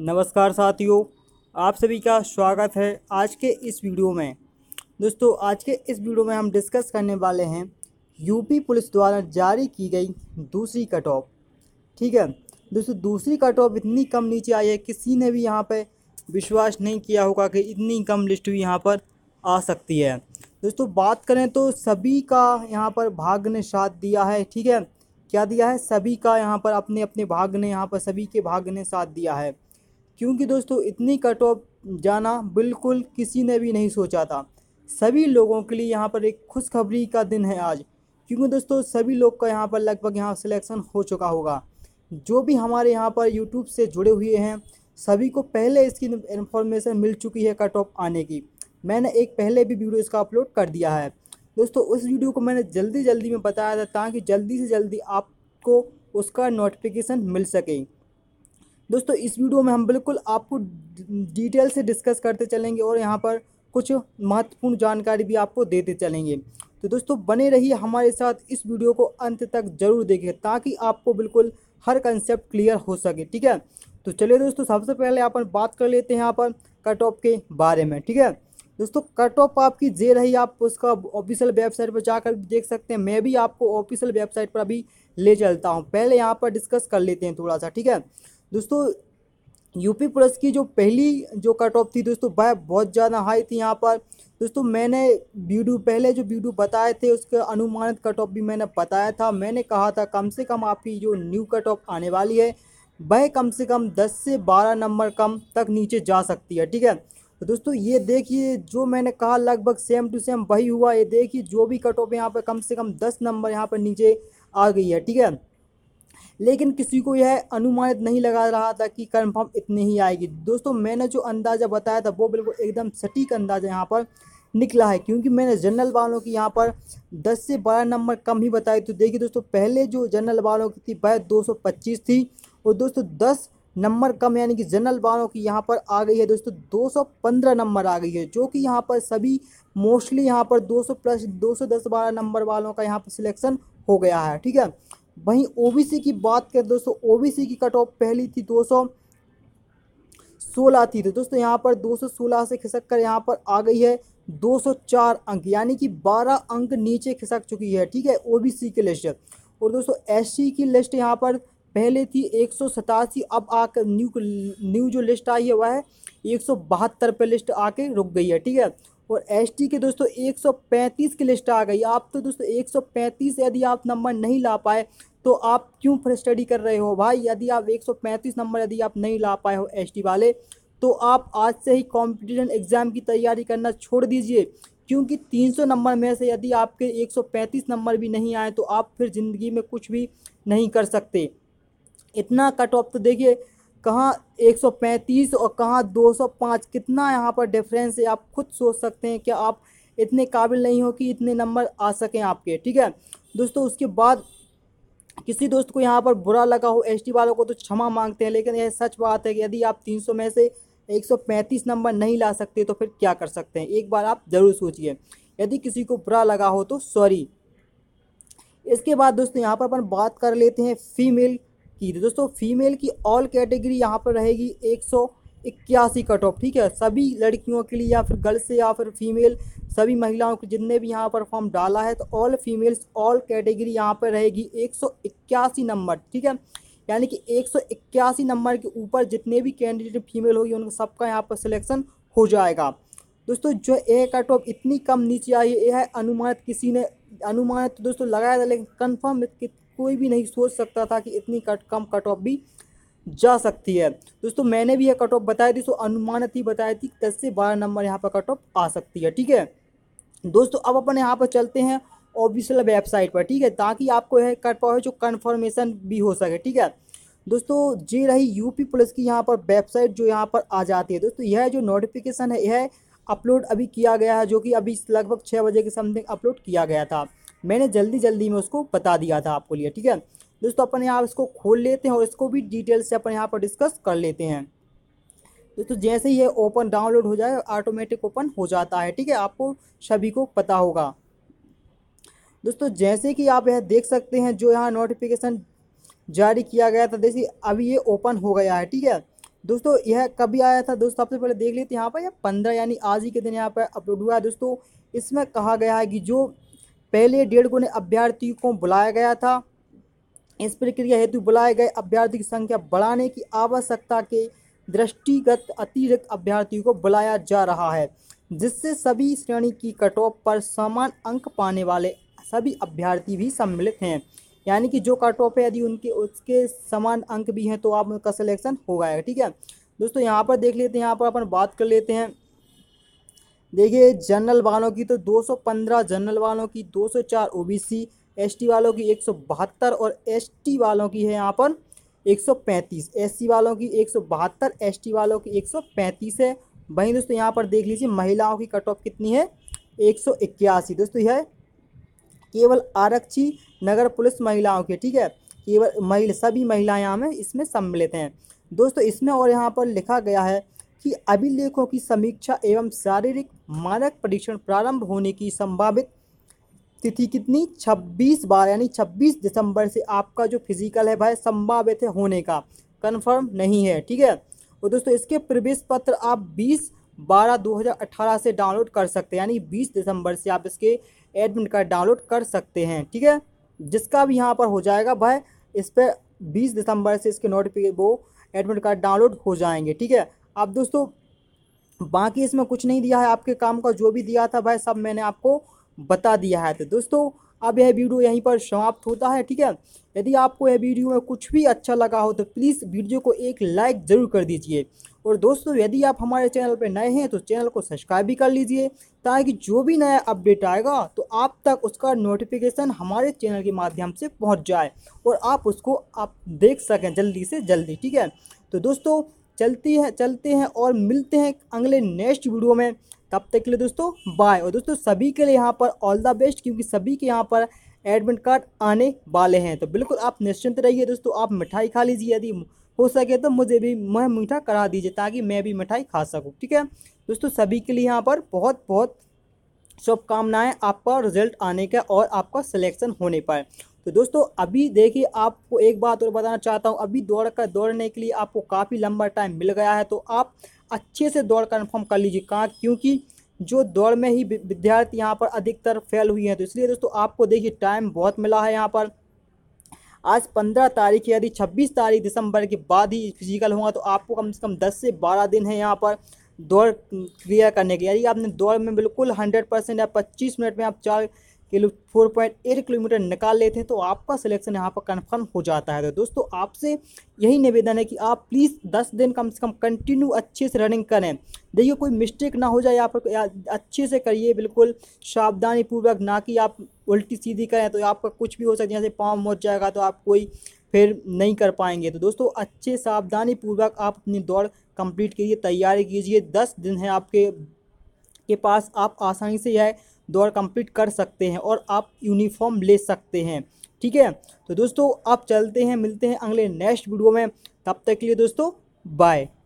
नमस्कार साथियों आप सभी का स्वागत है आज के इस वीडियो में दोस्तों आज के इस वीडियो में हम डिस्कस करने वाले हैं यूपी पुलिस द्वारा जारी की गई दूसरी कट ऑफ ठीक है दोस्तों दूसरी कट ऑफ इतनी कम नीचे आई है किसी ने भी यहाँ पर विश्वास नहीं किया होगा कि इतनी कम लिस्ट भी यहाँ पर आ सकती है दोस्तों बात करें तो सभी का यहाँ पर भाग्य ने साथ दिया है ठीक है क्या दिया है सभी का यहाँ पर अपने अपने भाग ने यहाँ पर सभी के भाग्य ने साथ दिया है क्योंकि दोस्तों इतनी कट ऑफ जाना बिल्कुल किसी ने भी नहीं सोचा था सभी लोगों के लिए यहाँ पर एक खुशखबरी का दिन है आज क्योंकि दोस्तों सभी लोग का यहाँ पर लगभग यहाँ सिलेक्शन हो चुका होगा जो भी हमारे यहाँ पर यूट्यूब से जुड़े हुए हैं सभी को पहले इसकी इन्फॉर्मेशन मिल चुकी है कट ऑफ आने की मैंने एक पहले भी वीडियो इसका अपलोड कर दिया है दोस्तों उस वीडियो को मैंने जल्दी जल्दी में बताया था ताकि जल्दी से जल्दी आपको उसका नोटिफिकेशन मिल सके दोस्तों इस वीडियो में हम बिल्कुल आपको डिटेल से डिस्कस करते चलेंगे और यहाँ पर कुछ महत्वपूर्ण जानकारी भी आपको देते चलेंगे तो दोस्तों बने रहिए हमारे साथ इस वीडियो को अंत तक जरूर देखें ताकि आपको बिल्कुल हर कंसेप्ट क्लियर हो सके ठीक है तो चलिए दोस्तों सबसे पहले अपन बात कर लेते हैं यहाँ पर कट ऑफ के बारे में ठीक है दोस्तों कट ऑफ आपकी जे रही आप उसका ऑफिशियल वेबसाइट पर जाकर देख सकते हैं मैं भी आपको ऑफिशियल वेबसाइट पर अभी ले चलता हूँ पहले यहाँ पर डिस्कस कर लेते हैं थोड़ा सा ठीक है दोस्तों यूपी पुलिस की जो पहली जो कट ऑफ थी दोस्तों वह बहुत ज़्यादा हाई थी यहाँ पर दोस्तों मैंने वीडियो पहले जो वीडियो बताए थे उसके अनुमानित कट ऑफ भी मैंने बताया था मैंने कहा था कम से कम आपकी जो न्यू कट ऑफ आने वाली है वह कम से कम 10 से 12 नंबर कम तक नीचे जा सकती है ठीक है तो दोस्तों ये देखिए जो मैंने कहा लगभग सेम टू सेम वही हुआ ये देखिए जो भी कट ऑफ यहाँ पर कम से कम दस नंबर यहाँ पर नीचे आ गई है ठीक है लेकिन किसी को यह अनुमानित नहीं लगा रहा था कि कन्फर्म इतनी ही आएगी दोस्तों मैंने जो अंदाज़ा बताया था वो बिल्कुल एकदम सटीक अंदाज़ा यहाँ पर निकला है क्योंकि मैंने जनरल वालों की यहाँ पर 10 से 12 नंबर कम ही बताए तो देखिए दोस्तों पहले जो जनरल वालों की थी वह 225 थी और दोस्तों 10 नंबर कम यानी कि जनरल वालों की यहाँ पर आ गई है दोस्तों 215 नंबर आ गई है जो कि यहाँ पर सभी मोस्टली यहाँ पर 200 प्लस 210 बारह नंबर वालों का यहाँ पर सिलेक्शन हो गया है ठीक है वहीं ओबीसी की बात करें दोस्तों ओबीसी की कट ऑफ पहली थी दो सौ सोलह थी तो दोस्तों यहाँ पर दो सौ सोलह से खिसक कर यहाँ पर आ गई है दो सौ चार अंक यानी कि बारह अंक नीचे खिसक चुकी है ठीक है ओबीसी की लिस्ट और दोस्तों एससी की लिस्ट यहाँ पर पहले थी एक सौ सतासी अब आकर न्यू न्यू जो लिस्ट आई है वह है एक सौ बहत्तर पर लिस्ट आके रुक गई है ठीक है और एस के दोस्तों 135 की लिस्ट आ गई आप तो दोस्तों 135 यदि आप नंबर नहीं ला पाए तो आप क्यों फिर स्टडी कर रहे हो भाई यदि आप 135 नंबर यदि आप नहीं ला पाए हो एस वाले तो आप आज से ही कॉम्पिटिशन एग्ज़ाम की तैयारी करना छोड़ दीजिए क्योंकि 300 नंबर में से यदि आपके 135 नंबर भी नहीं आए तो आप फिर ज़िंदगी में कुछ भी नहीं कर सकते इतना कट ऑफ तो देखिए कहाँ 135 और कहाँ 205 कितना यहाँ पर डिफरेंस है आप खुद सोच सकते हैं कि आप इतने काबिल नहीं हो कि इतने नंबर आ सकें आपके ठीक है दोस्तों उसके बाद किसी दोस्त को यहाँ पर बुरा लगा हो एस वालों को तो क्षमा मांगते हैं लेकिन यह सच बात है कि यदि आप 300 में से 135 नंबर नहीं ला सकते तो फिर क्या कर सकते हैं एक बार आप ज़रूर सोचिए यदि किसी को बुरा लगा हो तो सॉरी इसके बाद दोस्तों यहाँ पर अपन बात कर लेते हैं फीमेल की थी तो दोस्तों फीमेल की ऑल कैटेगरी यहाँ पर रहेगी एक सौ इक्यासी कट ऑफ ठीक है सभी लड़कियों के लिए या फिर गर्ल्स या फिर फीमेल सभी महिलाओं के जितने भी यहाँ पर फॉर्म डाला है तो ऑल फीमेल्स ऑल कैटेगरी यहाँ पर रहेगी एक सौ इक्यासी नंबर ठीक है यानी कि एक सौ इक्यासी नंबर के ऊपर जितने भी कैंडिडेट फीमेल होगी उनका सबका यहाँ पर सिलेक्शन हो जाएगा दोस्तों जो ए कट ऑफ इतनी कम नीचे आई है ये है अनुमानित किसी ने अनुमानित तो दोस्तों लगाया था लेकिन कन्फर्म कोई भी नहीं सोच सकता था कि इतनी कट कम कट ऑफ भी जा सकती है दोस्तों मैंने भी यह कट ऑफ बताई थी तो अनुमानित ही बताई थी दस से बारह नंबर यहाँ पर कट ऑफ आ सकती है ठीक है दोस्तों अब अपन यहाँ पर चलते हैं ऑफिशियल वेबसाइट पर ठीक है ताकि आपको यह कट पाओ जो कन्फर्मेशन भी हो सके ठीक है दोस्तों ये रही यूपी पुलिस की यहाँ पर वेबसाइट जो यहाँ पर आ जाती है दोस्तों यह जो नोटिफिकेशन है यह अपलोड अभी किया गया है जो कि अभी लगभग छः बजे के समथिंग अपलोड किया गया था मैंने जल्दी जल्दी में उसको बता दिया था आपको लिए ठीक है दोस्तों अपन यहाँ इसको खोल लेते हैं और इसको भी डिटेल से अपन यहाँ पर डिस्कस कर लेते हैं दोस्तों जैसे ही ये ओपन डाउनलोड हो जाए ऑटोमेटिक ओपन हो जाता है ठीक है आपको सभी को पता होगा दोस्तों जैसे कि आप यह देख सकते हैं जो यहाँ नोटिफिकेशन जारी किया गया था देखिए अभी ये ओपन हो गया है ठीक है दोस्तों यह कभी आया था दोस्तों सबसे पहले देख लेते हैं यहाँ पर यह पंद्रह यानी आज ही के दिन यहाँ पर अपलोड हुआ है दोस्तों इसमें कहा गया है कि जो पहले डेढ़ गुने अभ्यर्थियों को बुलाया गया था इस प्रक्रिया हेतु बुलाए गए अभ्यर्थी की संख्या बढ़ाने की आवश्यकता के दृष्टिगत अतिरिक्त अभ्यर्थियों को बुलाया जा रहा है जिससे सभी श्रेणी की कट ऑफ पर समान अंक पाने वाले सभी अभ्यर्थी भी सम्मिलित हैं यानी कि जो कट ऑफ है यदि उनके उसके समान अंक भी हैं तो आप उनका सिलेक्शन हो गया ठीक है दोस्तों यहाँ पर देख लेते हैं यहाँ पर अपन बात कर लेते हैं देखिए जनरल वालों की तो 215 जनरल वालों की 204 ओबीसी एसटी वालों की एक और एसटी वालों की है यहाँ पर 135 एससी वालों की एक एसटी वालों की 135 है वहीं दोस्तों यहाँ पर देख लीजिए महिलाओं की कट ऑफ कितनी है एक दोस्तों यह केवल आरक्षी नगर पुलिस महिलाओं के ठीक है केवल महिला सभी महिलाएँ यहाँ में इसमें सम्मिलित हैं दोस्तों इसमें और यहाँ पर लिखा गया है कि अभिलेखों की समीक्षा एवं शारीरिक मानक परीक्षण प्रारंभ होने की संभावित तिथि कितनी 26 बार यानी 26 दिसंबर से आपका जो फिजिकल है भाई संभावित है होने का कंफर्म नहीं है ठीक है और दोस्तों इसके प्रवेश पत्र आप 20 बारह 2018 से डाउनलोड कर सकते हैं यानी 20 दिसंबर से आप इसके एडमिट कार्ड डाउनलोड कर सकते हैं ठीक है जिसका भी यहाँ पर हो जाएगा भाई इस पर बीस दिसंबर से इसके नोटिफिकेशन वो एडमिट कार्ड डाउनलोड हो जाएंगे ठीक है अब दोस्तों बाकी इसमें कुछ नहीं दिया है आपके काम का जो भी दिया था भाई सब मैंने आपको बता दिया है तो दोस्तों अब यह वीडियो यहीं पर समाप्त होता है ठीक है यदि आपको यह वीडियो में कुछ भी अच्छा लगा हो तो प्लीज़ वीडियो को एक लाइक ज़रूर कर दीजिए और दोस्तों यदि आप हमारे चैनल पर नए हैं तो चैनल को सब्सक्राइब भी कर लीजिए ताकि जो भी नया अपडेट आएगा तो आप तक उसका नोटिफिकेशन हमारे चैनल के माध्यम से पहुँच जाए और आप उसको आप देख सकें जल्दी से जल्दी ठीक है तो दोस्तों चलती है चलते हैं और मिलते हैं अगले नेक्स्ट वीडियो में तब तक के लिए दोस्तों बाय और दोस्तों सभी के लिए यहाँ पर ऑल द बेस्ट क्योंकि सभी के यहाँ पर एडमिट कार्ड आने वाले हैं तो बिल्कुल आप निश्चिंत रहिए दोस्तों आप मिठाई खा लीजिए यदि हो सके तो मुझे भी मैं मीठा करा दीजिए ताकि मैं भी मिठाई खा सकूँ ठीक है दोस्तों सभी के लिए यहाँ पर बहुत बहुत शुभकामनाएँ आपका रिजल्ट आने का और आपका सिलेक्शन होने पर तो दोस्तों अभी देखिए आपको एक बात और बताना चाहता हूँ अभी दौड़ कर दौड़ने के लिए आपको काफ़ी लंबा टाइम मिल गया है तो आप अच्छे से दौड़ कन्फर्म कर लीजिए कहाँ क्योंकि जो दौड़ में ही विद्यार्थी यहाँ पर अधिकतर फेल हुई हैं तो इसलिए दोस्तों आपको देखिए टाइम बहुत मिला है यहाँ पर आज पंद्रह तारीख यदि छब्बीस तारीख दिसंबर के बाद ही फिजिकल होगा तो आपको कम से कम दस से बारह दिन है यहाँ पर दौड़ क्लियर करने के यदि आपने दौड़ में बिल्कुल हंड्रेड परसेंट या पच्चीस मिनट में आप चार ये लोग फोर पॉइंट एट किलोमीटर निकाल लेते हैं तो आपका सिलेक्शन यहाँ पर कन्फर्म हो जाता है तो दोस्तों आपसे यही निवेदन है कि आप प्लीज़ दस दिन कम से कम कंटिन्यू अच्छे से रनिंग करें देखिए कोई मिस्टेक ना हो जाए आप अच्छे से करिए बिल्कुल सावधानी पूर्वक ना कि आप उल्टी सीधी करें तो आपका कुछ भी हो सकता है जैसे पाँव मोच जाएगा तो आप कोई फिर नहीं कर पाएंगे तो दोस्तों अच्छे सावधानी पूर्वक आप अपनी दौड़ कंप्लीट कीजिए तैयारी कीजिए दस दिन है आपके के पास आप आसानी से यह दौड़ कंप्लीट कर सकते हैं और आप यूनिफॉर्म ले सकते हैं ठीक है तो दोस्तों आप चलते हैं मिलते हैं अगले नेक्स्ट वीडियो में तब तक के लिए दोस्तों बाय